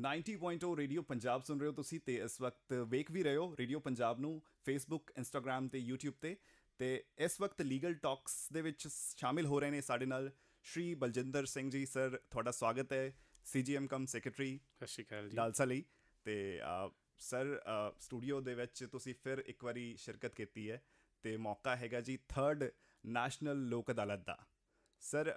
90.0 radio Punjab ਸੁਣ ਰਹੇ ਹੋ ਤੁਸੀਂ ਤੇ ਇਸ ਵਕਤ ਵੇਖ ਵੀ ਰਹੇ ਹੋ ਰੇਡੀਓ ਪੰਜਾਬ ਨੂੰ ਫੇਸਬੁੱਕ ਇੰਸਟਾਗ੍ਰam ਤੇ YouTube ਤੇ ਤੇ ਇਸ ਵਕਤ ਲੀਗਲ ਟਾਕਸ ਦੇ ਵਿੱਚ ਸ਼ਾਮਿਲ ਹੋ ਰਹੇ ਨੇ ਸਾਡੇ ਨਾਲ ਸ਼੍ਰੀ ਬਲਜਿੰਦਰ ਸਿੰਘ ਜੀ ਸਰ ਤੁਹਾਡਾ ਸਵਾਗਤ ਹੈ ਸੀਜੀਐਮ ਕਮ ਸੈਕਟਰੀ ਸਤਿ ਸ਼੍ਰੀ ਅਕਾਲ ਜੀ ਡਾਲਸਾ ਲਈ ਤੇ ਸਰ ਸਟੂਡੀਓ ਦੇ ਵਿੱਚ ਤੁਸੀਂ ਫਿਰ ਇੱਕ ਵਾਰੀ ਸ਼ਿਰਕਤ ਕੀਤੀ ਹੈ ਤੇ ਮੌਕਾ ਹੈਗਾ ਜੀ 3rd ਨੈਸ਼ਨਲ ਲੋਕ ਅਦਾਲਤ ਦਾ ਸਰ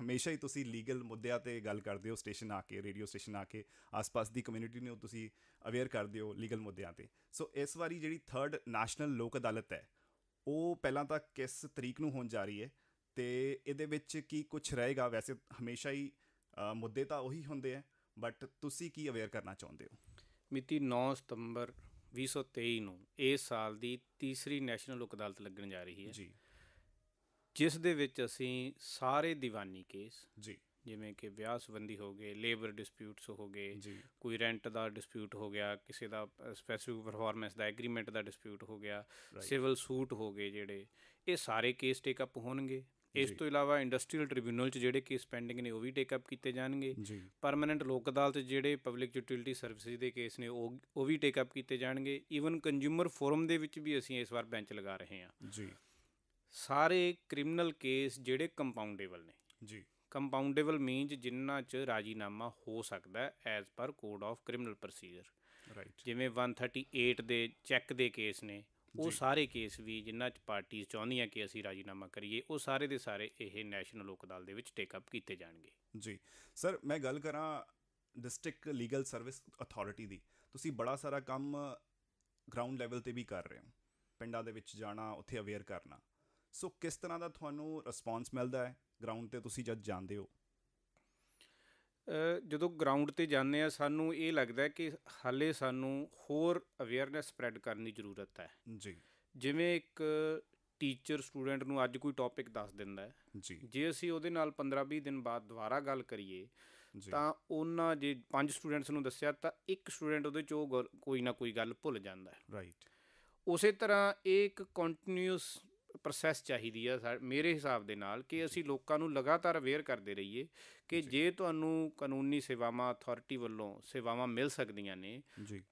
ਹਮੇਸ਼ਾ ਹੀ ਤੁਸੀਂ ਲੀਗਲ ਮੁੱਦਿਆਂ ਤੇ ਗੱਲ ਕਰਦੇ ਹੋ ਸਟੇਸ਼ਨ ਆ ਕੇ ਰੇਡੀਓ ਸਟੇਸ਼ਨ ਆ ਕੇ ਆਸ-ਪਾਸ ਦੀ ਕਮਿਊਨਿਟੀ ਨੂੰ ਤੁਸੀਂ ਅਵੇਅਰ ਕਰਦੇ ਹੋ ਲੀਗਲ ਮੁੱਦਿਆਂ ਤੇ ਸੋ ਇਸ ਵਾਰੀ ਜਿਹੜੀ 3rd ਨੈਸ਼ਨਲ ਲੋਕ ਅਦਾਲਤ ਹੈ ਉਹ ਪਹਿਲਾਂ ਤਾਂ ਕਿਸ ਤਰੀਕ ਨੂੰ ਹੋਣ ਜਾ ਰਹੀ ਹੈ ਤੇ ਇਹਦੇ ਵਿੱਚ ਕੀ ਕੁਝ ਰਹੇਗਾ ਵੈਸੇ ਹਮੇਸ਼ਾ ਹੀ ਮੁੱਦੇ ਤਾਂ ਉਹੀ ਹੁੰਦੇ ਆ ਬਟ ਤੁਸੀਂ ਕੀ ਅਵੇਅਰ ਕਰਨਾ ਚਾਹੁੰਦੇ ਹੋ ਮਿਤੀ 9 ਸਤੰਬਰ 2023 ਨੂੰ ਇਸ ਸਾਲ ਦੀ ਤੀਸਰੀ ਨੈਸ਼ਨਲ ਲੋਕ ਅਦਾਲਤ ਲੱਗਣ ਜਾ ਰਹੀ ਹੈ ਜੀ ਜਿਸ ਦੇ ਵਿੱਚ ਅਸੀਂ ਸਾਰੇ ਦੀਵਾਨੀ ਕੇਸ ਜੀ ਜਿਵੇਂ ਕਿ ਵਿਆਹ ਸੰਬੰਧੀ ਹੋ ਗਏ ਲੇਬਰ ਡਿਸਪਿਊਟਸ ਹੋ ਗਏ ਕੋਈ ਰੈਂਟ ਦਾ ਡਿਸਪਿਊਟ ਹੋ ਗਿਆ ਕਿਸੇ ਦਾ ਸਪੈਸਿਫਿਕ ਪਰਫਾਰਮੈਂਸ ਦਾ ਐਗਰੀਮੈਂਟ ਦਾ ਡਿਸਪਿਊਟ ਹੋ ਗਿਆ ਸਿਵਲ ਸੂਟ ਹੋ ਗਏ ਜਿਹੜੇ ਇਹ ਸਾਰੇ ਕੇਸ ਟੇਕ ਅਪ ਹੋਣਗੇ ਇਸ ਤੋਂ ਇਲਾਵਾ ਇੰਡਸਟਰੀਅਲ ਟ੍ਰਿਬਿਊਨਲ 'ਚ ਜਿਹੜੇ ਕੇਸ ਪੈਂਡਿੰਗ ਨੇ ਉਹ ਵੀ ਟੇਕ ਅਪ ਕੀਤੇ ਜਾਣਗੇ ਪਰਮਨੈਂਟ ਲੋਕ ਅਦਾਲਤ 'ਚ ਜਿਹੜੇ ਪਬਲਿਕ ਯੂਟਿਲਿਟੀ ਸਰਵਿਸਿਜ਼ ਦੇ ਕੇਸ ਨੇ ਉਹ ਉਹ ਵੀ ਟੇਕ ਅਪ ਕੀਤੇ ਜਾਣਗੇ ਈਵਨ ਕੰਜ਼ਿਊਮਰ ਫੋਰਮ ਦੇ ਵਿੱਚ ਵੀ ਅਸੀਂ ਇਸ ਵਾਰ ਬੈਂਚ ਲਗਾ ਰਹੇ ਹਾਂ ਜੀ ਸਾਰੇ ਕ੍ਰਿਮੀਨਲ ਕੇਸ ਜਿਹੜੇ ਕੰਪਾਉਂਡੇਬਲ ਨੇ ਜੀ ਕੰਪਾਉਂਡੇਬਲ ਮੀਨਸ ਜਿੰਨਾ 'ਚ ਰਾਜੀਨਾਮਾ ਹੋ ਸਕਦਾ ਹੈ as per code of criminal procedure right ਜਿਵੇਂ 138 ਦੇ ਚੈੱਕ ਦੇ ਕੇਸ ਨੇ ਉਹ ਸਾਰੇ ਕੇਸ ਵੀ ਜਿੰਨਾ 'ਚ ਪਾਰਟੀਆਂ ਚਾਹੁੰਦੀਆਂ ਕਿ ਅਸੀਂ ਰਾਜੀਨਾਮਾ ਕਰੀਏ ਉਹ ਸਾਰੇ ਦੇ ਸਾਰੇ ਇਹ ਨੈਸ਼ਨਲ ਲੋਕ ਅਦਾਲਤ ਦੇ ਵਿੱਚ ਟੇਕ ਅਪ ਕੀਤੇ ਜਾਣਗੇ ਜੀ ਸਰ ਮੈਂ ਗੱਲ ਕਰਾਂ ਡਿਸਟ੍ਰਿਕਟ ਲੀਗਲ ਸਰਵਿਸ ਅਥਾਰਟੀ ਦੀ ਤੁਸੀਂ ਬੜਾ ਸਾਰਾ ਕੰਮ ਗਰਾਊਂਡ ਲੈਵਲ ਤੇ ਵੀ ਕਰ ਰਹੇ ਹੋ ਪਿੰਡਾਂ ਦੇ ਵਿੱਚ ਜਾਣਾ ਉੱਥੇ ਅਵੇਅਰ ਕਰਨਾ ਸੋ ਕਿਸ ਤਰ੍ਹਾਂ ਦਾ ਤੁਹਾਨੂੰ ਰਿਸਪੌਂਸ ਮਿਲਦਾ ਹੈ ਗਰਾਊਂਡ ਤੇ ਤੁਸੀਂ ਜਦ ਜਾਂਦੇ ਹੋ ਜਦੋਂ ਗਰਾਊਂਡ ਤੇ ਜਾਂਦੇ ਆ ਸਾਨੂੰ ਇਹ ਲੱਗਦਾ ਹੈ ਕਿ ਹਾਲੇ ਸਾਨੂੰ ਹੋਰ ਅਵੇਅਰਨੈਸ ਸਪਰੈਡ ਕਰਨ ਦੀ ਜ਼ਰੂਰਤ ਹੈ ਜੀ ਜਿਵੇਂ ਇੱਕ ਟੀਚਰ ਸਟੂਡੈਂਟ ਨੂੰ ਅੱਜ ਕੋਈ ਟੌਪਿਕ ਦੱਸ ਦਿੰਦਾ ਹੈ ਜੀ ਜੇ ਅਸੀਂ ਉਹਦੇ ਨਾਲ 15-20 ਦਿਨ ਬਾਅਦ ਦੁਬਾਰਾ ਗੱਲ ਕਰੀਏ ਤਾਂ ਉਹਨਾਂ ਜੇ ਪੰਜ ਸਟੂਡੈਂਟਸ ਨੂੰ ਦੱਸਿਆ ਤਾਂ ਇੱਕ ਸਟੂਡੈਂਟ ਉਹਦੇ ਚੋਂ ਕੋਈ ਨਾ ਕੋਈ ਗੱਲ ਭੁੱਲ ਜਾਂਦਾ ਹੈ ਰਾਈਟ ਉਸੇ ਤਰ੍ਹਾਂ ਇਹ ਇੱਕ ਕੰਟੀਨਿਊਸ ਪ੍ਰੋਸੈਸ ਚਾਹੀਦੀ ਆ ਮੇਰੇ ਹਿਸਾਬ ਦੇ ਨਾਲ ਕਿ ਅਸੀਂ ਲੋਕਾਂ ਨੂੰ ਲਗਾਤਾਰ ਅਵੇਅਰ ਕਰਦੇ ਰਹੀਏ ਕਿ ਜੇ ਤੁਹਾਨੂੰ ਕਾਨੂੰਨੀ ਸੇਵਾਵਾਂ ਅਥਾਰਟੀ ਵੱਲੋਂ ਸੇਵਾਵਾਂ ਮਿਲ ਸਕਦੀਆਂ ਨੇ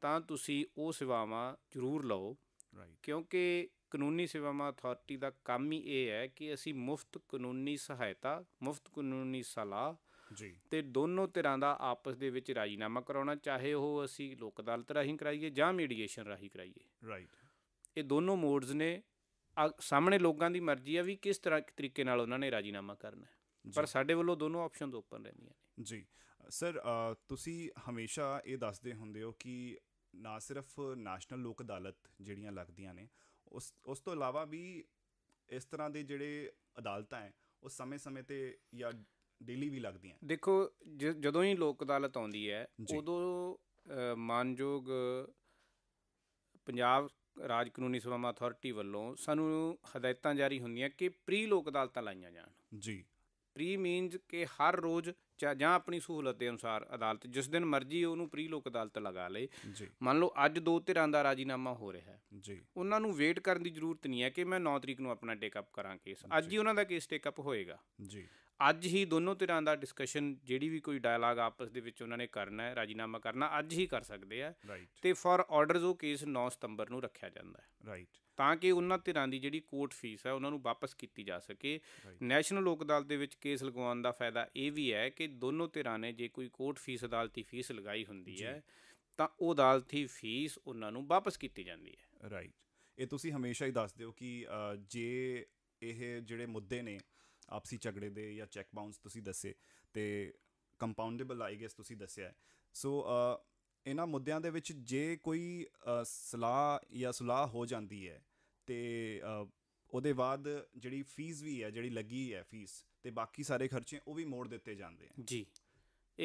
ਤਾਂ ਤੁਸੀਂ ਉਹ ਸੇਵਾਵਾਂ ਜ਼ਰੂਰ ਲਓ ਕਿਉਂਕਿ ਕਾਨੂੰਨੀ ਸੇਵਾਵਾਂ ਅਥਾਰਟੀ ਦਾ ਕੰਮ ਹੀ ਇਹ ਹੈ ਕਿ ਅਸੀਂ ਮੁਫਤ ਕਾਨੂੰਨੀ ਸਹਾਇਤਾ ਮੁਫਤ ਕਾਨੂੰਨੀ ਸਲਾਹ ਜੀ ਤੇ ਦੋਨੋਂ ਤਰ੍ਹਾਂ ਦਾ ਆਪਸ ਦੇ ਵਿੱਚ ਰਾਜੀਨਾਮਾ ਕਰਾਉਣਾ ਚਾਹੇ ਉਹ ਅਸੀਂ ਲੋਕ ਅਦਾਲਤ ਰਾਹੀਂ ਕਰਾਈਏ ਜਾਂ ਮੀਡੀਏਸ਼ਨ ਰਾਹੀਂ ਕਰਾਈਏ ਰਾਈਟ ਇਹ ਦੋਨੋਂ ਮੋਡਸ ਨੇ ਸਾਹਮਣੇ ਲੋਕਾਂ ਦੀ ਮਰਜ਼ੀ ਆ ਵੀ ਕਿਸ ਤਰ੍ਹਾਂ ਤਰੀਕੇ ਨਾਲ ਉਹਨਾਂ ਨੇ ਰਾਜੀਨਾਮਾ ਕਰਨਾ ਹੈ ਪਰ ਸਾਡੇ ਵੱਲੋਂ ਦੋਨੋਂ ਆਪਸ਼ਨਸ ਓਪਨ ਰਹਿੰਦੀਆਂ ਨੇ ਜੀ ਸਰ ਤੁਸੀਂ ਹਮੇਸ਼ਾ ਇਹ ਦੱਸਦੇ ਹੁੰਦੇ ਹੋ ਕਿ ਨਾ ਸਿਰਫ ਨੈਸ਼ਨਲ ਲੋਕ ਅਦਾਲਤ ਜਿਹੜੀਆਂ ਲੱਗਦੀਆਂ ਨੇ ਉਸ ਉਸ ਤੋਂ ਇਲਾਵਾ ਵੀ ਇਸ ਤਰ੍ਹਾਂ ਦੇ ਜਿਹੜੇ ਅਦਾਲਤਾਂ ਹੈ ਉਹ ਸਮੇਂ-ਸਮੇਂ ਤੇ ਜਾਂ ਡੇਲੀ ਵੀ ਲੱਗਦੀਆਂ ਦੇਖੋ ਜਦੋਂ ਹੀ ਲੋਕ ਅਦਾਲਤ ਆਉਂਦੀ ਹੈ ਉਦੋਂ ਮਾਨਯੋਗ ਪੰਜਾਬ ਰਾਜ ਕਾਨੂੰਨੀ ਸੇਵਾਵਾਂ ਅਥਾਰਟੀ ਵੱਲੋਂ ਸਾਨੂੰ ਹਦਾਇਤਾਂ ਜਾਰੀ ਹੁੰਦੀਆਂ ਕਿ ਪ੍ਰੀ ਲੋਕ ਅਦਾਲਤਾਂ ਲਾਈਆਂ ਜਾਣ ਜੀ ਪ੍ਰੀ ਮੀਨਜ਼ ਕਿ ਹਰ ਰੋਜ਼ ਜਾਂ ਆਪਣੀ ਸਹੂਲਤ ਦੇ ਅਨੁਸਾਰ ਅਦਾਲਤ ਜਿਸ ਦਿਨ ਮਰਜ਼ੀ ਉਹਨੂੰ ਪ੍ਰੀ ਲੋਕ ਅਦਾਲਤ ਲਗਾ ਲੇ ਮੰਨ ਲਓ ਅੱਜ ਦੋ ਧਿਰਾਂ ਦਾ ਰਾਜੀਨਾਮਾ ਹੋ ਰਿਹਾ ਹੈ ਜੀ ਉਹਨਾਂ ਨੂੰ ਵੇਟ ਕਰਨ ਦੀ ਜ਼ਰੂਰਤ ਨਹੀਂ ਹੈ ਕਿ ਮੈਂ 9 ਤਰੀਕ ਨੂੰ ਆਪਣਾ ਟੇਕ ਅਪ ਕਰਾਂ ਕੇਸ ਅੱਜ ਹੀ ਉਹਨਾਂ ਦਾ ਕੇਸ ਟੇਕ ਅਪ ਹੋਏਗਾ ਜੀ ਅੱਜ ਹੀ ਦੋਨੋਂ ਧਿਰਾਂ ਦਾ ਡਿਸਕਸ਼ਨ ਜਿਹੜੀ ਵੀ ਕੋਈ ਡਾਇਲੌਗ ਆਪਸ ਦੇ ਵਿੱਚ ਉਹਨਾਂ ਨੇ ਕਰਨਾ ਹੈ ਰਾਜੀਨਾਮਾ ਕਰਨਾ ਅੱਜ ਹੀ ਕਰ ਸਕਦੇ ਆ ਤੇ ਫॉर ਆਰਡਰਸ ਉਹ ਕੇਸ 9 ਸਤੰਬਰ ਨੂੰ ਰੱਖਿਆ ਜਾਂਦਾ ਹੈ ਰਾਈਟ ਤਾਂ ਕਿ ਉਹਨਾਂ ਧਿਰਾਂ ਦੀ ਜਿਹੜੀ ਕੋਰਟ ਫੀਸ ਹੈ ਉਹਨਾਂ ਨੂੰ ਵਾਪਸ ਕੀਤੀ ਜਾ ਸਕੇ ਨੈਸ਼ਨਲ ਲੋਕ ਅਦਾਲਤ ਦੇ ਵਿੱਚ ਕੇਸ ਲਗਵਾਉਣ ਦਾ ਫਾਇਦਾ ਇਹ ਵੀ ਹੈ ਕਿ ਦੋਨੋਂ ਧਿਰਾਂ ਨੇ ਜੇ ਕੋਈ ਕੋਰਟ ਫੀਸ ਅਦਾਲਤੀ ਫੀਸ ਲਗਾਈ ਹੁੰਦੀ ਹੈ ਤਾਂ ਉਹ ਅਦਾਲਤੀ ਫੀਸ ਉਹਨਾਂ ਨੂੰ ਵਾਪਸ ਕੀਤੀ ਜਾਂਦੀ ਹੈ ਰਾਈਟ ਇਹ ਤੁਸੀਂ ਹਮੇਸ਼ਾ ਹੀ ਦੱਸਦੇ ਹੋ ਕਿ ਜੇ ਇਹ ਜਿਹੜੇ ਮੁੱਦੇ ਨੇ ਆਪਸੀ ਝਗੜੇ ਦੇ ਜਾਂ ਚੈੱਕ ਬਾਉਂਸ ਤੁਸੀਂ ਦੱਸੇ ਤੇ ਕੰਪਾਊਂਡੇਬਲ ਆਈ ਗੈਸ ਤੁਸੀਂ ਦੱਸਿਆ ਸੋ ਇਹਨਾਂ ਮੁੱਦਿਆਂ ਦੇ ਵਿੱਚ ਜੇ ਕੋਈ ਸਲਾਹ ਜਾਂ ਸੁਲਾਹ ਹੋ ਜਾਂਦੀ ਹੈ ਤੇ ਉਹਦੇ ਬਾਅਦ ਜਿਹੜੀ ਫੀਸ ਵੀ ਹੈ ਜਿਹੜੀ ਲੱਗੀ ਹੈ ਫੀਸ ਤੇ ਬਾਕੀ ਸਾਰੇ ਖਰਚੇ ਉਹ ਵੀ ਮੋੜ ਦਿੱਤੇ ਜਾਂਦੇ ਆ ਜੀ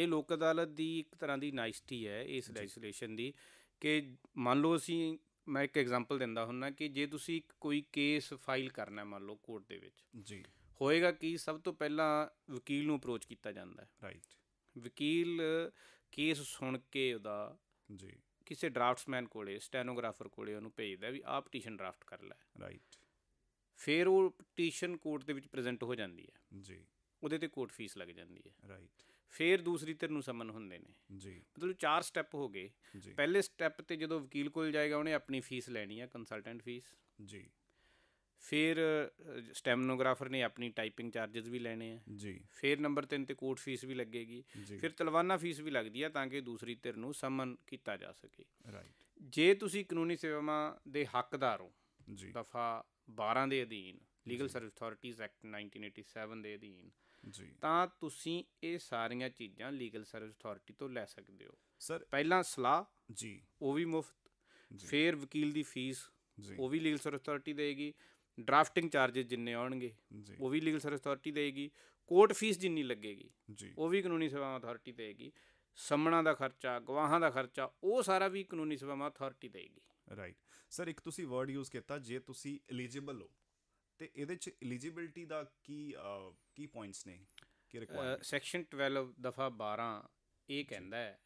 ਇਹ ਲੋਕ ਅਦਾਲਤ ਦੀ ਇੱਕ ਤਰ੍ਹਾਂ ਦੀ ਨਾਈਸਟੀ ਹੈ ਇਸ ਲੈਜਿਸਲੇਸ਼ਨ ਦੀ ਕਿ ਮੰਨ ਲਓ ਅਸੀਂ ਮੈਂ ਇੱਕ ਐਗਜ਼ਾਮਪਲ ਦਿੰਦਾ ਹੁੰਨਾ ਕਿ ਜੇ ਤੁਸੀਂ ਕੋਈ ਕੇਸ ਫਾਈਲ ਕਰਨਾ ਮੰਨ ਲਓ ਕੋਰਟ ਦੇ ਵਿੱਚ ਜੀ ਹੋਏਗਾ ਕਿ ਸਭ ਤੋਂ ਪਹਿਲਾਂ ਵਕੀਲ ਨੂੰ ਅਪਰੋਚ ਕੀਤਾ ਜਾਂਦਾ ਹੈ ਰਾਈਟ ਵਕੀਲ ਕੇਸ ਸੁਣ ਕੇ ਉਹਦਾ ਜੀ ਕਿਸੇ ਡਰਾਫਟਸਮੈਨ ਕੋਲੇ ਸਟੈਨੋਗ੍ਰਾਫਰ ਕੋਲੇ ਉਹਨੂੰ ਭੇਜਦਾ ਵੀ ਆਹ ਪਟੀਸ਼ਨ ਡਰਾਫਟ ਕਰ ਲੈ ਰਾਈਟ ਫਿਰ ਉਹ ਪਟੀਸ਼ਨ ਕੋਰਟ ਦੇ ਵਿੱਚ ਪ੍ਰੈਜ਼ੈਂਟ ਹੋ ਜਾਂਦੀ ਹੈ ਜੀ ਉਹਦੇ ਤੇ ਕੋਰਟ ਫੀਸ ਲੱਗ ਜਾਂਦੀ ਹੈ ਰਾਈਟ ਫਿਰ ਦੂਸਰੀ ਧਿਰ ਨੂੰ ਸਮਨ ਹੁੰਦੇ ਨੇ ਜੀ ਮਤਲਬ ਚਾਰ ਸਟੈਪ ਹੋ ਗਏ ਪਹਿਲੇ ਸਟੈਪ ਤੇ ਜਦੋਂ ਵਕੀਲ ਕੋਲ ਜਾਏਗਾ ਉਹਨੇ ਆਪਣੀ ਫੀਸ ਲੈਣੀ ਹੈ ਕੰਸਲਟੈਂਟ ਫੀਸ ਜੀ ਫਿਰ ਸਟੈਮਨੋਗ੍ਰਾਫਰ ਨੇ ਆਪਣੀ ਟਾਈਪਿੰਗ ਚਾਰजेस ਵੀ ਲੈਣੇ ਆ ਜੀ ਫਿਰ ਨੰਬਰ 3 ਤੇ ਕੋਰਟ ਫੀਸ ਵੀ ਲੱਗੇਗੀ ਫਿਰ ਤਲਵਾਨਾ ਫੀਸ ਵੀ ਲੱਗਦੀ ਆ ਤਾਂ ਕਿ ਦੂਸਰੀ ਧਿਰ ਨੂੰ ਸਮਨ ਕੀਤਾ ਜਾ ਸਕੇ ਰਾਈਟ ਜੇ ਤੁਸੀਂ ਕਾਨੂੰਨੀ ਸੇਵਾਵਾਂ ਦੇ ਹੱਕਦਾਰ ਹੋ ਜੀ ਦਫਾ 12 ਦੇ ਅਧੀਨ ਲੀਗਲ ਸਰਵਿਸ ਅਥਾਰਟੀਜ਼ ਐਕਟ 1987 ਦੇ ਅਧੀਨ ਜੀ ਤਾਂ ਤੁਸੀਂ ਇਹ ਸਾਰੀਆਂ ਚੀਜ਼ਾਂ ਲੀਗਲ ਸਰਵਿਸ ਅਥਾਰਟੀ ਤੋਂ ਲੈ ਸਕਦੇ ਹੋ ਸਰ ਪਹਿਲਾਂ ਸਲਾਹ ਜੀ ਉਹ ਵੀ ਮੁਫਤ ਫਿਰ ਵਕੀਲ ਦੀ ਫੀਸ ਉਹ ਵੀ ਲੀਗਲ ਸਰਵਿਸ ਅਥਾਰਟੀ ਦੇਗੀ ਡਰਾਫਟਿੰਗ ਚਾਰजेस ਜਿੰਨੇ ਆਉਣਗੇ ਉਹ ਵੀ ਲੀਗਲ ਸਰਵਿਸ ਅਥਾਰਟੀ ਦੇਗੀ ਕੋਰਟ ਫੀਸ ਜਿੰਨੀ ਲੱਗੇਗੀ ਉਹ ਵੀ ਕਾਨੂੰਨੀ ਸੇਵਾਵਾਂ ਅਥਾਰਟੀ ਦੇਗੀ ਸੰਮਣਾ ਦਾ ਖਰਚਾ ਗਵਾਹਾਂ ਦਾ ਖਰਚਾ ਉਹ ਸਾਰਾ ਵੀ ਕਾਨੂੰਨੀ ਸੇਵਾਵਾਂ ਅਥਾਰਟੀ ਦੇਗੀ ਰਾਈਟ ਸਰ ਇੱਕ ਤੁਸੀਂ ਵਰਡ ਯੂਜ਼ ਕੀਤਾ ਜੇ ਤੁਸੀਂ ਐਲੀਜੀਬਲ ਹੋ ਤੇ ਇਹਦੇ ਚ ਐਲੀਜੀਬਿਲਟੀ ਦਾ ਕੀ ਕੀ ਪੁਆਇੰਟਸ ਨੇ ਕੀ ਰਿਕੁਆਇਰਮੈਂਟ ਸੈਕਸ਼ਨ 12 ਦਫਾ 12 ਇਹ ਕਹਿੰਦਾ ਹੈ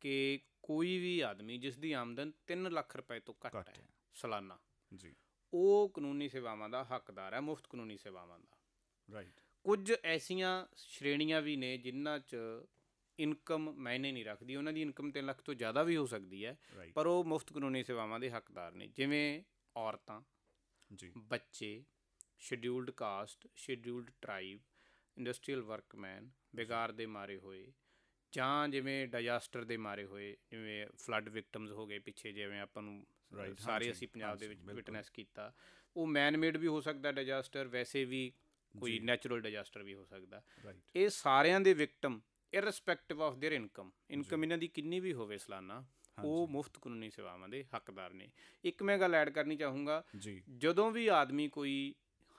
ਕਿ ਕੋਈ ਵੀ ਆਦਮੀ ਜਿਸ ਦੀ ਆਮਦਨ 3 ਲੱਖ ਰੁਪਏ ਤੋਂ ਘੱਟ ਹੈ ਸਾਲਾਨਾ ਜੀ ਉਹ ਕਾਨੂੰਨੀ ਸੇਵਾਵਾਂ ਦਾ ਹੱਕਦਾਰ ਹੈ ਮੁਫਤ ਕਾਨੂੰਨੀ ਸੇਵਾਵਾਂ ਦਾ ਰਾਈਟ ਕੁਝ ਐਸੀਆਂ ਸ਼੍ਰੇਣੀਆਂ ਵੀ ਨੇ ਜਿਨ੍ਹਾਂ 'ਚ ਇਨਕਮ ਮੈਨੇ ਨਹੀਂ ਰੱਖਦੀ ਉਹਨਾਂ ਦੀ ਇਨਕਮ 3 ਲੱਖ ਤੋਂ ਜ਼ਿਆਦਾ ਵੀ ਹੋ ਸਕਦੀ ਹੈ ਪਰ ਉਹ ਮੁਫਤ ਕਾਨੂੰਨੀ ਸੇਵਾਵਾਂ ਦੇ ਹੱਕਦਾਰ ਨੇ ਜਿਵੇਂ ਔਰਤਾਂ ਜੀ ਬੱਚੇ scheduled caste scheduled tribe industrial workman ਬੇਗਾਰ ਦੇ ਮਾਰੇ ਹੋਏ ਜਾਂ ਜਿਵੇਂ ਡਿਜ਼ਾਸਟਰ ਦੇ ਮਾਰੇ ਹੋਏ ਜਿਵੇਂ ਫਲੱਡ ਵਿਕਟਮਸ ਹੋ ਗਏ ਪਿੱਛੇ ਜਿਵੇਂ ਆਪਾਂ ਨੂੰ ਸਾਰੇ ਅਸੀਂ ਪੰਜਾਬ ਦੇ ਵਿੱਚ ਵਿਟਨੈਸ ਕੀਤਾ ਉਹ ਮੈਨ ਮੇਡ ਵੀ ਹੋ ਸਕਦਾ ਡਿਜ਼ਾਸਟਰ ਵੈਸੇ ਵੀ ਕੋਈ ਨੈਚੁਰਲ ਡਿਜ਼ਾਸਟਰ ਵੀ ਹੋ ਸਕਦਾ ਇਹ ਸਾਰਿਆਂ ਦੇ victim irrespective of their income income ਇਹਨਾਂ ਦੀ ਕਿੰਨੀ ਵੀ ਹੋਵੇ ਸਾਲਾਨਾ ਉਹ ਮੁਫਤ ਕਾਨੂੰਨੀ ਸੇਵਾਵਾਂ ਦੇ ਹੱਕਦਾਰ ਨੇ ਇੱਕ ਮੈਂ ਗੱਲ ਐਡ ਕਰਨੀ ਚਾਹੂੰਗਾ ਜਦੋਂ ਵੀ ਆਦਮੀ ਕੋਈ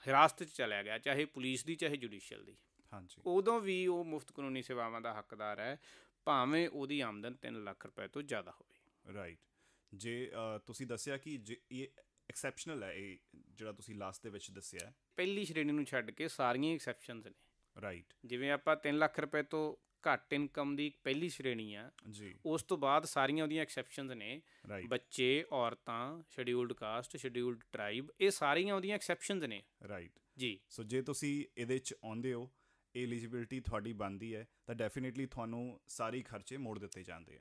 ਹਿਰਾਸਤ 'ਚ ਚਲਾ ਗਿਆ ਚਾਹੇ ਪੁਲਿਸ ਦੀ ਚਾਹੇ ਜੁਡੀਸ਼ੀਅਲ ਦੀ ਹਾਂਜੀ ਉਦੋਂ ਵੀ ਉਹ ਮੁਫਤ ਕਾਨੂੰਨੀ ਸੇਵਾਵਾਂ ਦਾ ਹੱਕਦਾਰ ਹੈ ਭਾਵੇਂ ਉਹਦੀ ਆਮਦਨ 3 ਲੱਖ ਰੁਪਏ ਤੋਂ ਜ਼ਿਆਦਾ ਹੋਵੇ ਰਾਈਟ ਜੇ ਤੁਸੀਂ ਦੱਸਿਆ ਕਿ ਇਹ ਐਕਸੈਪਸ਼ਨਲ ਹੈ ਇਹ ਜਿਹੜਾ ਤੁਸੀਂ ਲਾਸਟ ਦੇ ਵਿੱਚ ਦੱਸਿਆ ਪਹਿਲੀ ਸ਼੍ਰੇਣੀ ਨੂੰ ਛੱਡ ਕੇ ਸਾਰੀਆਂ ਐਕਸੈਪਸ਼ਨਸ ਨੇ ਰਾਈਟ ਜਿਵੇਂ ਆਪਾਂ 3 ਲੱਖ ਰੁਪਏ ਤੋਂ ਘੱਟ ਇਨਕਮ ਦੀ ਪਹਿਲੀ ਸ਼੍ਰੇਣੀ ਆ ਜੀ ਉਸ ਤੋਂ ਬਾਅਦ ਸਾਰੀਆਂ ਉਹਦੀਆਂ ਐਕਸੈਪਸ਼ਨਸ ਨੇ ਬੱਚੇ ਔਰਤਾਂ ਸ਼ਡਿਊਲਡ ਕਾਸਟ ਸ਼ਡਿਊਲਡ ਟ੍ਰਾਈਬ ਇਹ ਸਾਰੀਆਂ ਉਹਦੀਆਂ ਐਕਸੈਪਸ਼ਨਸ ਨੇ ਰਾਈਟ ਜੀ ਸੋ ਜੇ ਤੁਸੀਂ ਇਹਦੇ ਚ ਆਉਂਦੇ ਹੋ ਐਲੀਜੀਬਿਲਟੀ ਤੁਹਾਡੀ ਬੰਦੀ ਹੈ ਤਾਂ ਡੈਫੀਨਿਟਲੀ ਤੁਹਾਨੂੰ ਸਾਰੇ ਖਰਚੇ ਮੋੜ ਦਿੱਤੇ ਜਾਂਦੇ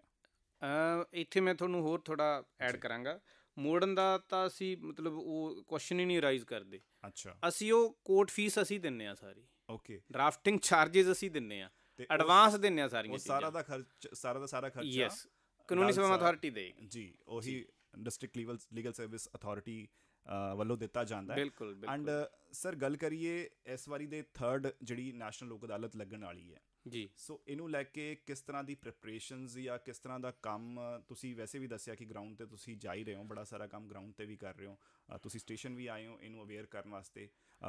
ਆ ਇੱਥੇ ਮੈਂ ਤੁਹਾਨੂੰ ਹੋਰ ਥੋੜਾ ਐਡ ਕਰਾਂਗਾ ਮੋੜਨ ਦਾ ਤਾਂ ਅਸੀਂ ਮਤਲਬ ਉਹ ਕੁਐਸਚਨ ਹੀ ਨਹੀਂ ਰਾਈਜ਼ ਕਰਦੇ ਅੱਛਾ ਅਸੀਂ ਉਹ ਕੋਰਟ ਫੀਸ ਅਸੀਂ ਦਿੰਨੇ ਆ ਸਾਰੀ ਓਕੇ ਡਰਾਫਟਿੰਗ ਚਾਰजेस ਅਸੀਂ ਦਿੰਨੇ ਆ ਐਡਵਾਂਸ ਦਿੰਨੇ ਆ ਸਾਰੀਆਂ ਉਹ ਸਾਰਾ ਦਾ ਖਰਚ ਸਾਰਾ ਦਾ ਸਾਰਾ ਖਰਚਾ ਯੈਸ ਕਾਨੂੰਨੀ ਸੇਵਾ ਅਥਾਰਟੀ ਦੇਗੀ ਜੀ ਉਹੀ district level legal service authority ਵੱਲੋਂ ਦਿੱਤਾ ਜਾਂਦਾ ਹੈ ਐਂਡ ਸਰ ਗੱਲ ਕਰੀਏ ਇਸ ਵਾਰੀ ਦੇ 3rd ਜਿਹੜੀ ਨੈਸ਼ਨਲ ਲੋਕ ਅਦਾਲਤ ਲੱਗਣ ਵਾਲੀ ਹੈ ਜੀ ਸੋ ਇਹਨੂੰ ਲੈ ਕੇ ਕਿਸ ਤਰ੍ਹਾਂ ਦੀ ਪ੍ਰੈਪਰੇਸ਼ਨਸ ਜਾਂ ਕਿਸ ਤਰ੍ਹਾਂ ਦਾ ਕੰਮ ਤੁਸੀਂ ਵੈਸੇ ਵੀ ਦੱਸਿਆ ਕਿ ਗਰਾਊਂਡ ਤੇ ਤੁਸੀਂ ਜਾ ਹੀ ਰਹੇ ਹੋ ਬੜਾ ਸਾਰਾ ਕੰਮ ਗਰਾਊਂਡ ਤੇ ਵੀ ਕਰ ਰਹੇ ਹੋ ਤੁਸੀਂ ਸਟੇਸ਼ਨ ਵੀ ਆਏ ਹੋ ਇਹਨੂੰ ਅਵੇਅਰ ਕਰਨ ਵਾਸਤੇ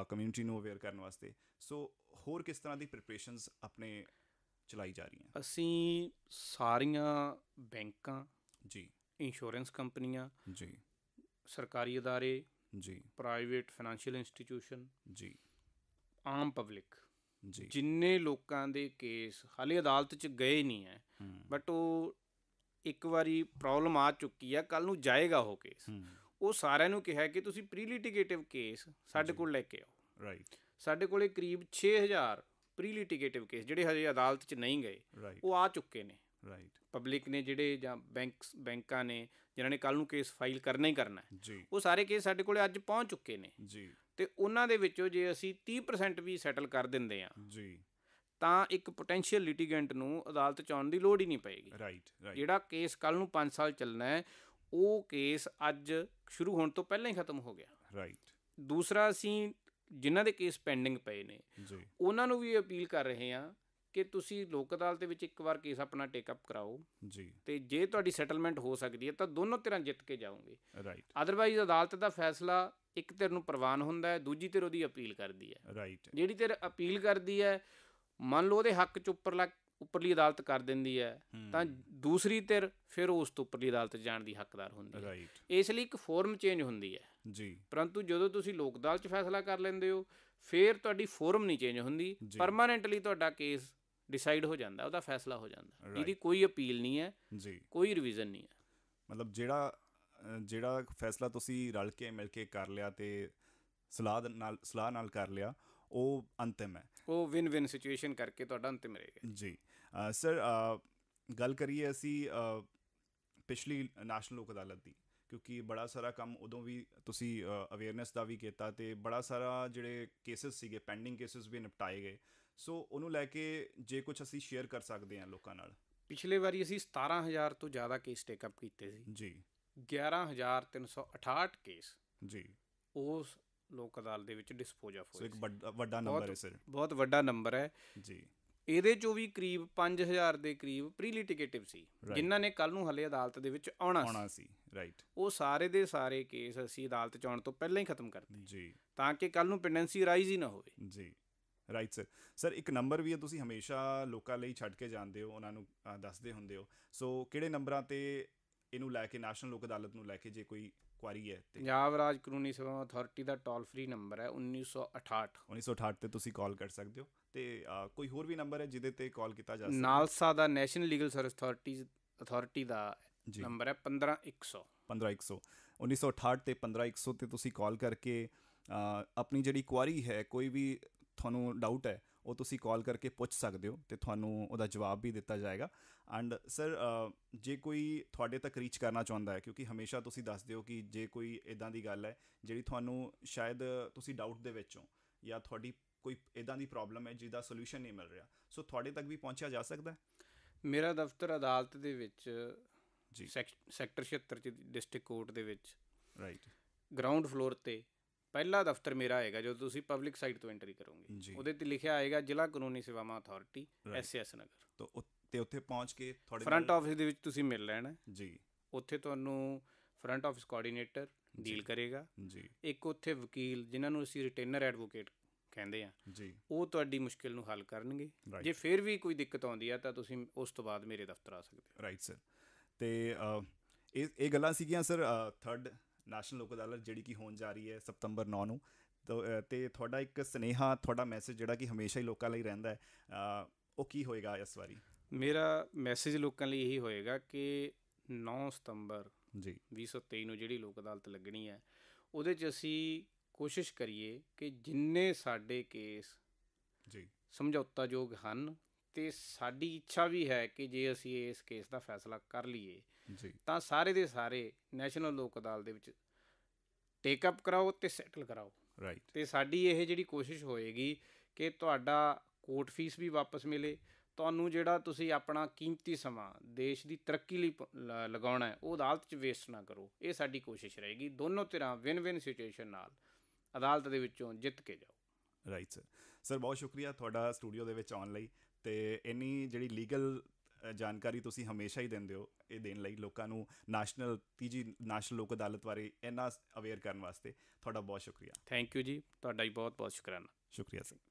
ਕਮਿਊਨਿਟੀ ਨੂੰ ਅਵੇਅਰ ਕਰਨ ਵਾਸਤੇ ਸੋ ਹੋਰ ਕਿਸ ਤਰ੍ਹਾਂ ਦੀ ਪ੍ਰੈਪਰੇਸ਼ਨਸ ਆਪਣੇ ਚਲਾਈ ਜਾ ਰਹੀਆਂ ਅਸੀਂ ਸਾਰੀਆਂ ਬੈਂਕਾਂ ਜੀ ਇੰਸ਼ੋਰੈਂਸ ਕੰਪਨੀਆਂ ਜੀ ਸਰਕਾਰੀ ادارے ਜੀ ਪ੍ਰਾਈਵੇਟ ਫਾਈਨੈਂਸ਼ੀਅਲ ਇੰਸਟੀਟਿਊਸ਼ਨ ਜੀ ਆਮ ਪਬਲਿਕ ਜੀ ਜਿੰਨੇ ਲੋਕਾਂ ਦੇ ਕੇਸ ਹਾਲੇ ਅਦਾਲਤ 'ਚ ਗਏ ਨਹੀਂ ਹੈ ਬਟ ਉਹ ਇੱਕ ਵਾਰੀ ਪ੍ਰੋਬਲਮ ਆ ਚੁੱਕੀ ਆ ਕੱਲ ਨੂੰ ਜਾਏਗਾ ਉਹ ਕੇਸ ਉਹ ਸਾਰਿਆਂ ਨੂੰ ਕਿਹਾ ਕਿ ਤੁਸੀਂ ਪ੍ਰੀ ਲਿਟੀਗੇਟਿਵ ਕੇਸ ਸਾਡੇ ਕੋਲ ਲੈ ਕੇ ਆਓ ਰਾਈਟ ਸਾਡੇ ਕੋਲੇ ਕਰੀਬ 6000 ਪ੍ਰੀ ਲਿਟੀਗੇਟਿਵ ਕੇਸ ਜਿਹੜੇ ਹਜੇ ਅਦਾਲਤ 'ਚ ਨਹੀਂ ਗਏ ਉਹ ਆ ਚੁੱਕੇ ਨੇ ਰਾਈਟ ਪਬਲਿਕ ਨੇ ਜਿਹੜੇ ਜਾਂ ਬੈਂਕਸ ਬੈਂਕਾਂ ਨੇ ਜਿਨ੍ਹਾਂ ਨੇ ਕੱਲ ਨੂੰ ਕੇਸ ਫਾਈਲ ਕਰਨਾ ਹੀ ਕਰਨਾ ਹੈ ਉਹ ਸਾਰੇ ਕੇਸ ਸਾਡੇ ਕੋਲੇ ਅੱਜ ਪਹੁੰਚ ਚੁੱਕੇ ਨੇ ਜੀ ਤੇ ਉਹਨਾਂ ਦੇ ਵਿੱਚੋਂ ਜੇ ਅਸੀਂ 30% ਵੀ ਸੈਟਲ ਕਰ ਦਿੰਦੇ ਆ ਜੀ ਤਾਂ ਇੱਕ ਪੋਟੈਂਸ਼ੀਅਲ ਲਿਟੀਗੈਂਟ ਨੂੰ ਅਦਾਲਤ ਚ ਆਉਣ ਦੀ ਲੋੜ ਹੀ ਨਹੀਂ ਪਏਗੀ ਰਾਈਟ ਰਾਈਟ ਜਿਹੜਾ ਕੇਸ ਕੱਲ ਨੂੰ 5 ਸਾਲ ਚੱਲਣਾ ਹੈ ਉਹ ਕੇਸ ਅੱਜ ਸ਼ੁਰੂ ਹੋਣ ਤੋਂ ਪਹਿਲਾਂ ਹੀ ਖਤਮ ਹੋ ਗਿਆ ਰਾਈਟ ਦੂਸਰਾ ਅਸੀਂ ਜਿਨ੍ਹਾਂ ਦੇ ਕੇਸ ਪੈਂਡਿੰਗ ਪਏ ਨੇ ਜੀ ਉਹਨਾਂ ਨੂੰ ਵੀ ਅਪੀਲ ਕਰ ਰਹੇ ਆ ਕਿ ਤੁਸੀਂ ਲੋਕ ਅਦਾਲਤ ਦੇ ਵਿੱਚ ਇੱਕ ਵਾਰ ਕੇਸ ਆਪਣਾ ਟੇਕ ਅਪ ਕਰਾਓ ਜੀ ਤੇ ਜੇ ਤੁਹਾਡੀ ਸੈਟਲਮੈਂਟ ਹੋ ਸਕਦੀ ਹੈ ਤਾਂ ਦੋਨੋਂ ਧਿਰਾਂ ਜਿੱਤ ਕੇ ਜਾਓਗੇ ਰਾਈਟ ਆਦਰਵਾਈਜ਼ ਅਦਾਲਤ ਦਾ ਫੈਸਲਾ ਇੱਕ ਧਿਰ ਨੂੰ ਪ੍ਰਵਾਨ ਹੁੰਦਾ ਹੈ ਦੂਜੀ ਧਿਰ ਉਹਦੀ ਅਪੀਲ ਕਰਦੀ ਹੈ ਰਾਈਟ ਜਿਹੜੀ ਧਿਰ ਅਪੀਲ ਕਰਦੀ ਹੈ ਮੰਨ ਲਓ ਉਹਦੇ ਹੱਕ 'ਚ ਉੱਪਰਲਾ ਉੱਪਰਲੀ ਅਦਾਲਤ ਕਰ ਦਿੰਦੀ ਹੈ ਤਾਂ ਦੂਸਰੀ ਧਿਰ ਫਿਰ ਉਸ ਤੋਂ ਉੱਪਰਲੀ ਅਦਾਲਤ ਜਾਣ ਦੀ ਹੱਕਦਾਰ ਹੁੰਦੀ ਹੈ ਇਸ ਲਈ ਇੱਕ ਫੋਰਮ ਚੇਂਜ ਹੁੰਦੀ ਹੈ ਜੀ ਪਰੰਤੂ ਜਦੋਂ ਤੁਸੀਂ ਲੋਕ ਅਦਾਲਤ 'ਚ ਫੈਸਲਾ ਕਰ ਲੈਂਦੇ ਹੋ ਫਿਰ ਤੁਹਾਡੀ ਫੋਰਮ ਨਹੀਂ ਚੇਂਜ ਹੁੰਦੀ ਪਰਮਾਨੈਂਟਲੀ ਤੁਹਾਡਾ ਕੇਸ ਡਿਸਾਈਡ ਹੋ ਜਾਂਦਾ ਉਹਦਾ ਫੈਸਲਾ ਹੋ ਜਾਂਦਾ ਇਹਦੀ ਕੋਈ ਅਪੀਲ ਨਹੀਂ ਹੈ ਜੀ ਕੋਈ ਰਿਵੀਜ਼ਨ ਨਹੀਂ ਹੈ ਮਤਲਬ ਜਿਹੜਾ ਜਿਹੜਾ ਫੈਸਲਾ ਤੁਸੀਂ ਰਲ ਕੇ ਮਿਲ ਕੇ ਕਰ ਲਿਆ ਤੇ ਸਲਾਹ ਨਾਲ ਸਲਾਹ ਨਾਲ ਕਰ ਲਿਆ ਉਹ ਅੰਤਿਮ ਹੈ ਉਹ ਵਿਨ ਵਿਨ ਸਿਚੁਏਸ਼ਨ ਕਰਕੇ ਤੁਹਾਡਾ ਅੰਤਿਮ ਰਹੇਗਾ ਜੀ ਸਰ ਗੱਲ ਕਰੀਏ ਅਸੀਂ ਪਿਛਲੀ ਨੈਸ਼ਨਲ ਲੋਕ ਅਦਾਲਤ ਦੀ ਕਿਉਂਕਿ ਬੜਾ ਸਾਰਾ ਕੰਮ ਉਦੋਂ ਵੀ ਤੁਸੀਂ ਅਵੇਅਰਨੈਸ ਦਾ ਵੀ ਕੀਤਾ ਤੇ ਬੜਾ ਸਾਰਾ ਜਿਹੜੇ ਕੇਸਸ ਸੀਗੇ ਪੈਂਡਿੰਗ ਕੇਸਸ ਵੀ ਨਿਪਟਾਏ ਗਏ ਸੋ ਉਹਨੂੰ ਲੈ ਕੇ ਜੇ ਕੁਝ ਅਸੀਂ ਸ਼ੇਅਰ ਕਰ ਸਕਦੇ ਹਾਂ ਲੋਕਾਂ ਨਾਲ ਪਿਛਲੇ ਵਾਰੀ ਅਸੀਂ 17000 ਤੋਂ ਜ਼ਿਆਦਾ ਕੇਸ ਟੇਕ ਅਪ ਕੀਤੇ ਸੀ ਜੀ 11368 ਕੇਸ ਜੀ ਉਸ ਲੋਕ ਅਦਾਲਤ ਦੇ ਵਿੱਚ ਡਿਸਪੋਜ਼ ਆਫ ਹੋਏ ਸੋ ਇੱਕ ਵੱਡਾ ਨੰਬਰ ਹੈ ਸਰ ਬਹੁਤ ਵੱਡਾ ਨੰਬਰ ਹੈ ਜੀ ਇਹਦੇ ਚੋਂ ਵੀ ਕਰੀਬ 5000 ਦੇ ਕਰੀਬ ਪ੍ਰੀ ਲਿਟੀਗੇਟਿਵ ਸੀ ਜਿਨ੍ਹਾਂ ਨੇ ਕੱਲ ਨੂੰ ਹਲੇ ਅਦਾਲਤ ਦੇ ਵਿੱਚ ਆਉਣਾ ਸੀ ਆਉਣਾ ਸੀ ਰਾਈਟ ਉਹ ਸਾਰੇ ਦੇ ਸਾਰੇ ਕੇਸ ਅਸੀਂ ਅਦਾਲਤ ਚ ਆਉਣ ਤੋਂ ਪਹਿਲਾਂ ਹੀ ਖਤਮ ਕਰਤੇ ਜੀ ਤਾਂ ਕਿ ਕੱਲ ਨੂੰ ਪੈਂਡੈਂਸੀ ਰਾਈਜ਼ ਹੀ ਨਾ ਹੋਵੇ ਜੀ ਰਾਈਟ ਸਰ ਸਰ ਇੱਕ ਨੰਬਰ ਵੀ ਹੈ ਤੁਸੀਂ ਹਮੇਸ਼ਾ ਲੋਕਾਂ ਲਈ ਛੱਡ ਕੇ ਜਾਂਦੇ ਹੋ ਉਹਨਾਂ ਨੂੰ ਦੱਸਦੇ ਹੁੰਦੇ ਹੋ ਸੋ ਕਿਹੜੇ ਨੰਬਰਾਂ ਤੇ ਇਹਨੂੰ ਲੈ ਕੇ ਨੈਸ਼ਨਲ ਲੋਕ ਅਦਾਲਤ ਨੂੰ ਲੈ ਕੇ ਜੇ ਕੋਈ ਕੁਆਰੀ ਹੈ ਤੇ ਪੰਜਾਬ ਰਾਜ ਕਾਨੂੰਨੀ ਸੇਵਾ ਅਥਾਰਟੀ ਦਾ ਟੋਲ ਫ੍ਰੀ ਨੰਬਰ ਹੈ 1968 1968 ਤੇ ਤੁਸੀਂ ਕਾਲ ਕਰ ਸਕਦੇ ਹੋ ਤੇ ਕੋਈ ਹੋਰ ਵੀ ਨੰਬਰ ਹੈ ਜਿਹਦੇ ਤੇ ਕਾਲ ਕੀਤਾ ਜਾ ਸਕਦਾ ਨਾਲਸਾ ਦਾ national legal service authority authority ਦਾ ਨੰਬਰ ਹੈ 15100 15100 1968 ਤੇ 15100 ਤੇ ਤੁਸੀਂ ਕਾਲ ਕਰਕੇ ਆਪਣੀ ਜਿਹੜੀ ਕੁਆਰੀ ਹੈ ਕੋਈ ਵੀ ਤੁਹਾਨੂੰ ਡਾਊਟ ਹੈ ਉਹ ਤੁਸੀਂ ਕਾਲ ਕਰਕੇ ਪੁੱਛ ਸਕਦੇ ਹੋ ਤੇ ਤੁਹਾਨੂੰ ਉਹਦਾ ਜਵਾਬ ਵੀ ਦਿੱਤਾ ਜਾਏਗਾ ਐਂਡ ਸਰ ਜੇ ਕੋਈ ਤੁਹਾਡੇ ਤੱਕ ਰੀਚ ਕਰਨਾ ਚਾਹੁੰਦਾ ਹੈ ਕਿਉਂਕਿ ਹਮੇਸ਼ਾ ਤੁਸੀਂ ਦੱਸਦੇ ਹੋ ਕਿ ਜੇ ਕੋਈ ਇਦਾਂ ਦੀ ਗੱਲ ਹੈ ਜਿਹੜੀ ਤੁਹਾਨੂੰ ਸ਼ਾਇਦ ਤੁਸੀਂ ਡਾਊਟ ਦੇ ਵਿੱਚ ਹੋ ਜਾਂ ਤੁਹਾਡੀ ਕੋਈ ਇਦਾਂ ਦੀ ਪ੍ਰੋਬਲਮ ਹੈ ਜਿਹਦਾ ਸੋਲੂਸ਼ਨ ਨਹੀਂ ਮਿਲ ਰਿਹਾ ਸੋ ਤੁਹਾਡੇ ਤੱਕ ਵੀ ਪਹੁੰਚਿਆ ਜਾ ਸਕਦਾ ਹੈ ਮੇਰਾ ਦਫ਼ਤਰ ਅਦਾਲਤ ਦੇ ਵਿੱਚ ਜੀ ਸੈਕਟਰ 76 ਚ ਡਿਸਟ੍ਰਿਕਟ ਕੋਰਟ ਦੇ ਵਿੱਚ ਰਾਈਟ ਗਰਾਊਂਡ ਫਲੋਰ ਤੇ ਪਹਿਲਾ ਦਫ਼ਤਰ ਮੇਰਾ ਆਏਗਾ ਜਦੋਂ ਤੁਸੀਂ ਪਬਲਿਕ ਸਾਈਟ ਤੋਂ ਐਂਟਰੀ ਕਰੋਗੇ ਉਹਦੇ ਤੇ ਲਿਖਿਆ ਆਏਗਾ ਜ਼ਿਲ੍ਹਾ ਕਾਨੂੰਨੀ ਸੇਵਾਵਾਂ ਅਥਾਰਟੀ ਐਸਐਸ ਨਗਰ ਤੋਂ ਉੱਤੇ ਉੱਥੇ ਪਹੁੰਚ ਕੇ ਤੁਹਾਡੇ ਫਰੰਟ ਆਫਿਸ ਦੇ ਵਿੱਚ ਤੁਸੀਂ ਮਿਲ ਲੈਣਾ ਜੀ ਉੱਥੇ ਤੁਹਾਨੂੰ ਫਰੰਟ ਆਫਿਸ ਕੋਆਰਡੀਨੇਟਰ ਡੀਲ ਕਰੇਗਾ ਜੀ ਇੱਕ ਉੱਥੇ ਵਕੀਲ ਜਿਨ੍ਹਾਂ ਨੂੰ ਅਸੀਂ ਰਿਟੇਨਰ ਐਡਵੋਕੇਟ ਕਹਿੰਦੇ ਆ ਜੀ ਉਹ ਤੁਹਾਡੀ ਮੁਸ਼ਕਿਲ ਨੂੰ ਹੱਲ ਕਰਨਗੇ ਜੇ ਫਿਰ ਵੀ ਕੋਈ ਦਿੱਕਤ ਆਉਂਦੀ ਆ ਤਾਂ ਤੁਸੀਂ ਉਸ ਤੋਂ ਬਾਅਦ ਮੇਰੇ ਦਫ਼ਤਰ ਆ ਸਕਦੇ ਹੋ ਰਾਈਟ ਸਰ ਤੇ ਇਹ ਇਹ ਗੱਲਾਂ ਸੀਗੀਆਂ ਸਰ ਥਰਡ ਨੈਸ਼ਨਲ ਲੋਕ ਅਦਾਲਤ ਜਿਹੜੀ ਕਿ ਹੋਣ ਜਾ ਰਹੀ ਹੈ ਸਤੰਬਰ 9 ਨੂੰ ਤੇ ਤੁਹਾਡਾ ਇੱਕ ਸਨੇਹਾ ਤੁਹਾਡਾ ਮੈਸੇਜ ਜਿਹੜਾ ਕਿ ਹਮੇਸ਼ਾ ਹੀ ਲੋਕਾਂ ਲਈ ਰਹਿੰਦਾ ਹੈ ਉਹ ਕੀ ਹੋਏਗਾ ਇਸ ਵਾਰੀ ਮੇਰਾ ਮੈਸੇਜ ਲੋਕਾਂ ਲਈ ਇਹੀ ਹੋਏਗਾ ਕਿ 9 ਸਤੰਬਰ ਜੀ 2023 ਨੂੰ ਜਿਹੜੀ ਲੋਕ ਅਦਾਲਤ ਲੱਗਣੀ ਹੈ ਉਹਦੇ 'ਚ ਅਸੀਂ ਕੋਸ਼ਿਸ਼ ਕਰੀਏ ਕਿ ਜਿੰਨੇ ਸਾਡੇ ਕੇਸ ਜੀ ਸਮਝੌਤਾਯੋਗ ਹਨ ਤੇ ਸਾਡੀ ਇੱਛਾ ਵੀ ਹੈ ਕਿ ਜੇ ਅਸੀਂ ਇਸ ਕੇਸ ਦਾ ਫੈਸਲਾ ਕਰ ਲਈਏ ਜੀ ਤਾਂ ਸਾਰੇ ਦੇ ਸਾਰੇ ਨੈਸ਼ਨਲ ਲੋਕ ਅਦਾਲਤ ਦੇ ਵਿੱਚ ਟੇਕ ਅਪ ਕਰਾਓ ਤੇ ਸੈਟਲ ਕਰਾਓ ਰਾਈਟ ਤੇ ਸਾਡੀ ਇਹ ਜਿਹੜੀ ਕੋਸ਼ਿਸ਼ ਹੋਏਗੀ ਕਿ ਤੁਹਾਡਾ ਕੋਰਟ ਫੀਸ ਵੀ ਵਾਪਸ ਮਿਲੇ ਤੁਹਾਨੂੰ ਜਿਹੜਾ ਤੁਸੀਂ ਆਪਣਾ ਕੀਮਤੀ ਸਮਾਂ ਦੇਸ਼ ਦੀ ਤਰੱਕੀ ਲਈ ਲਗਾਉਣਾ ਹੈ ਉਹ ਅਦਾਲਤ 'ਚ ਵੇਸਟ ਨਾ ਕਰੋ ਇਹ ਸਾਡੀ ਕੋਸ਼ਿਸ਼ ਰਹੇਗੀ ਦੋਨੋਂ ਤਰ੍ਹਾਂ ਵਿਨ ਵਿਨ ਸਿਚੁਏਸ਼ਨ ਨਾਲ ਅਦਾਲਤ ਦੇ ਵਿੱਚੋਂ ਜਿੱਤ ਕੇ ਜਾਓ ਰਾਈਟ ਸਰ ਸਰ ਬਹੁਤ ਸ਼ੁਕਰੀਆ ਤੁਹਾਡਾ ਸਟੂਡੀਓ ਦੇ ਵਿੱਚ ਆਉਣ ਲਈ ਤੇ ਇੰਨੀ ਜਿਹੜੀ ਲੀਗਲ ਜਾਣਕਾਰੀ ਤੁਸੀਂ ਹਮੇਸ਼ਾ ਹੀ ਦਿੰਦੇ ਹੋ ਇਹ ਦੇਣ ਲਈ ਲੋਕਾਂ ਨੂੰ ਨੈਸ਼ਨਲ ਤੀਜੀ ਨੈਸ਼ਨਲ ਲੋਕ ਅਦਾਲਤ ਬਾਰੇ ਇੰਨਾ ਅਵੇਅਰ ਕਰਨ ਵਾਸਤੇ ਤੁਹਾਡਾ ਬਹੁਤ ਸ਼ੁਕਰੀਆ ਥੈਂਕ ਯੂ ਜੀ ਤੁਹਾਡਾ ਹੀ ਬਹੁਤ ਬਹੁਤ ਸ਼ੁਕਰਾਨਾ ਸ਼ੁਕਰੀਆ ਸਰ